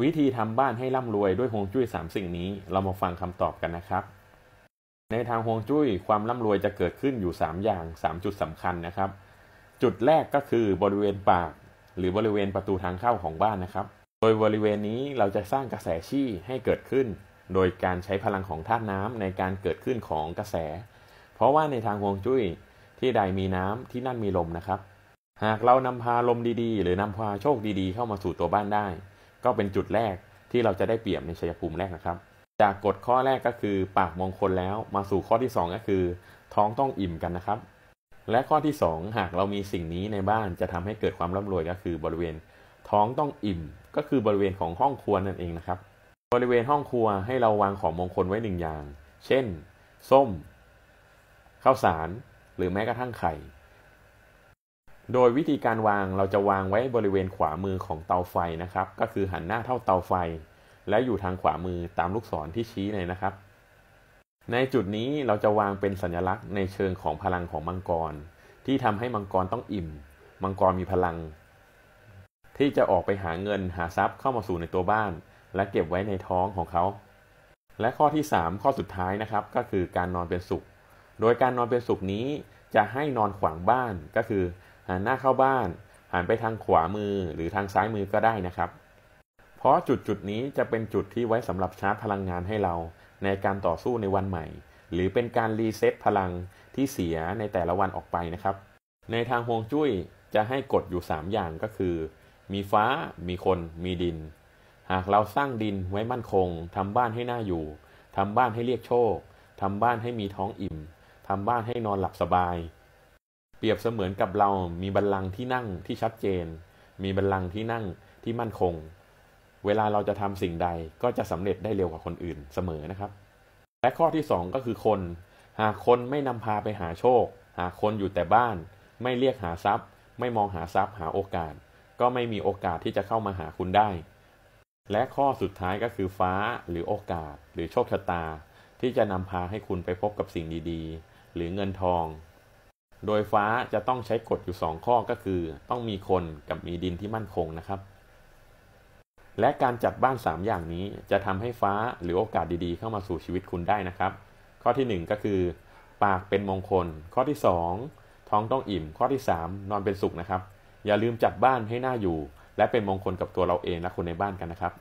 วิธีทำบ้านให้ร่ำรวยด้วยฮวงจุ้ย3สิ่งนี้ เรามาฟังคำตอบกันนะครับ ในทางฮวงจุ้ยความร่ำรวยจะเกิดขึ้นอยู่ 3 อย่าง 3 จุดสำคัญนะครับ จุดแรกก็คือบริเวณปาก หรือบริเวณประตูทางเข้าของบ้านนะครับ โดยบริเวณนี้เราจะสร้างกระแสชี่ให้เกิดขึ้น โดยการใช้พลังของธาตุน้ำในการเกิดขึ้นของกระแส เพราะว่าในทางฮวงจุ้ยที่ใดมีน้ำที่นั่นมีลมนะครับ หากเรานำพาลมดีๆ หรือนำพาโชคดีๆ เข้ามาสู่ตัวบ้านได้ก็เป็นจุดแรกที่เราจะได้เปรียบในชัยภูมิแรกนะครับ จากกฎข้อแรกก็คือปากมงคลแล้วมาสู่ข้อที่ 2 ก็คือ ท้องต้องอิ่มกันนะครับ และข้อที่ 2 หากเรามีสิ่งนี้ในบ้านจะทำให้เกิดความร่ำรวยก็คือบริเวณท้องต้องอิ่มก็คือบริเวณของห้องครัวนั่นเองนะครับ บริเวณห้องครัวให้เราวางของมงคลไว้หนึ่งอย่าง เช่น ส้มข้าวสาร หรือแม้กระทั่งไข่โดยวิธีการวางเราจะวางไว้บริเวณขวามือของเตาไฟนะครับ ก็คือหันหน้าเท่าเตาไฟ และอยู่ทางขวามือตามลูกศรที่ชี้เลยนะครับ ในจุดนี้เราจะวางเป็นสัญลักษณ์ในเชิงของพลังของมังกร ที่ทำให้มังกรต้องอิ่ม มังกรมีพลัง ที่จะออกไปหาเงินหาทรัพย์เข้ามาสู่ในตัวบ้าน และเก็บไว้ในท้องของเขา และข้อที่ 3 ข้อสุดท้ายนะครับก็คือการนอนเป็นสุขโดยการนอนเป็นสุขนี้จะให้นอนขวางบ้านก็คือหันหน้าเข้าบ้าน หันไปทางขวามือหรือทางซ้ายมือก็ได้นะครับ เพราะจุดจุดนี้จะเป็นจุดที่ไว้สำหรับชาร์จพลังงานให้เรา ในการต่อสู้ในวันใหม่ หรือเป็นการรีเซ็ตพลังที่เสียในแต่ละวันออกไปนะครับ ในทางฮวงจุ้ยจะให้กฎอยู่3อย่างก็คือ มีฟ้า มีคน มีดิน หากเราสร้างดินไว้มั่นคงทำบ้านให้หน่าอยู่ทำบ้านให้เรียกโชคทำบ้านให้มีท้องอิ่มทำบ้านให้นอนหลับสบายเปรียบเสมือนกับเรามีบัลลังก์ที่นั่งที่ชัดเจน มีบัลลังก์ที่นั่งที่มั่นคง เวลาเราจะทำสิ่งใดก็จะสำเร็จได้เร็วกว่าคนอื่นเสมอนะครับ และข้อที่2ก็คือคน หากคนไม่นำพาไปหาโชค หากคนอยู่แต่บ้าน ไม่เรียกหาทรัพย์ ไม่มองหาทรัพย์หาโอกาส ก็ไม่มีโอกาสที่จะเข้ามาหาคุณได้ และข้อสุดท้ายก็คือฟ้าหรือโอกาส หรือโชคชะตา ที่จะนำพาให้คุณไปพบกับสิ่งดี ๆ หรือเงินทองโดยฟ้าจะต้องใช้กฎอยู่ 2 ข้อก็คือ ต้องมีคนกับมีดินที่มั่นคงนะครับ และการจัดบ้าน 3 อย่างนี้จะทำให้ฟ้าหรือโอกาสดีๆเข้ามาสู่ชีวิตคุณได้นะครับ ข้อที่ 1 ก็คือ ปากเป็นมงคลข้อที่ 2 ท้องต้องอิ่มข้อที่ 3 นอนเป็นสุขนะครับ อย่าลืมจัดบ้านให้หน่าอยู่และเป็นมงคลกับตัวเราเองและคนในบ้านกันนะครับ